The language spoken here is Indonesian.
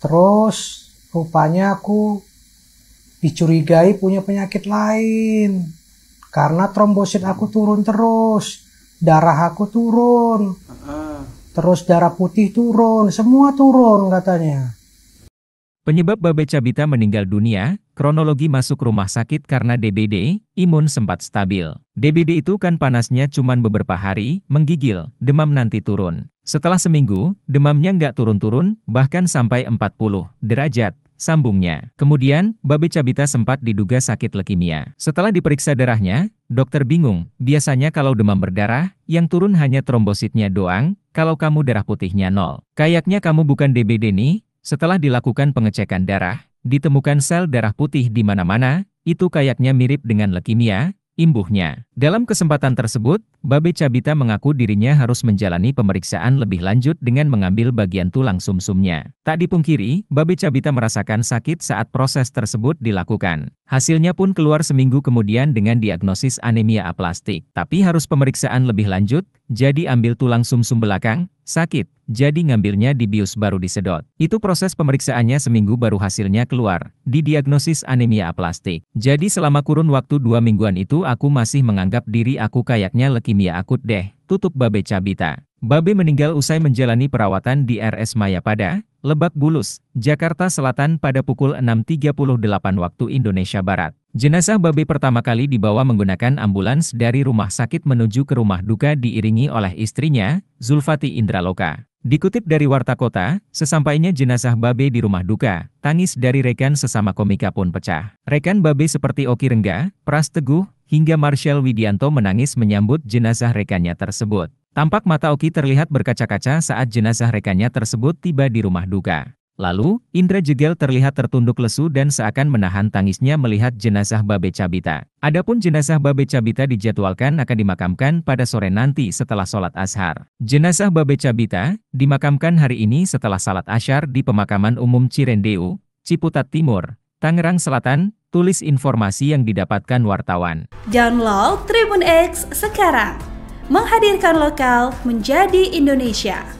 Terus rupanya aku dicurigai punya penyakit lain karena trombosit aku turun terus, darah aku turun, terus darah putih turun, semua turun katanya. Penyebab Babe Cabita meninggal dunia Kronologi masuk rumah sakit karena DBD, imun sempat stabil. DBD itu kan panasnya cuman beberapa hari, menggigil, demam nanti turun. Setelah seminggu, demamnya nggak turun-turun, bahkan sampai 40 derajat, sambungnya. Kemudian, Babe Cabita sempat diduga sakit leukemia. Setelah diperiksa darahnya, dokter bingung, biasanya kalau demam berdarah, yang turun hanya trombositnya doang, kalau kamu darah putihnya nol. Kayaknya kamu bukan DBD nih, setelah dilakukan pengecekan darah, Ditemukan sel darah putih di mana-mana, itu kayaknya mirip dengan leukemia, imbuhnya. Dalam kesempatan tersebut, Babe Cabita mengaku dirinya harus menjalani pemeriksaan lebih lanjut dengan mengambil bagian tulang sumsumnya. Tak dipungkiri, Babe Cabita merasakan sakit saat proses tersebut dilakukan. Hasilnya pun keluar seminggu kemudian dengan diagnosis anemia aplastik. Tapi harus pemeriksaan lebih lanjut, jadi ambil tulang sumsum -sum belakang, sakit, jadi ngambilnya di bius baru disedot. Itu proses pemeriksaannya seminggu baru hasilnya keluar, didiagnosis anemia aplastik. Jadi selama kurun waktu dua mingguan itu aku masih menganggap diri aku kayaknya leukemia akut deh, tutup Babe Cabita. Babe meninggal usai menjalani perawatan di RS Mayapada, Lebak Bulus, Jakarta Selatan pada pukul 6.38 waktu Indonesia Barat. Jenazah Babe pertama kali dibawa menggunakan ambulans dari rumah sakit menuju ke rumah duka diiringi oleh istrinya, Zulfati Indraloka. Dikutip dari Warta Kota, sesampainya jenazah Babe di rumah duka, tangis dari rekan sesama komika pun pecah. Rekan Babe seperti Oki Rengga, Pras Teguh, hingga Marshall Widianto menangis menyambut jenazah rekannya tersebut. Tampak mata Oki terlihat berkaca-kaca saat jenazah rekannya tersebut tiba di rumah duka. Lalu, Indra Jegel terlihat tertunduk lesu dan seakan menahan tangisnya melihat jenazah Babe Cabita. Adapun jenazah Babe Cabita dijadwalkan akan dimakamkan pada sore nanti setelah sholat ashar. Jenazah Babe Cabita dimakamkan hari ini setelah salat ashar di pemakaman umum Cirendeu, Ciputat Timur, Tangerang Selatan, tulis informasi yang didapatkan wartawan. Download Tribun X sekarang, menghadirkan lokal menjadi Indonesia.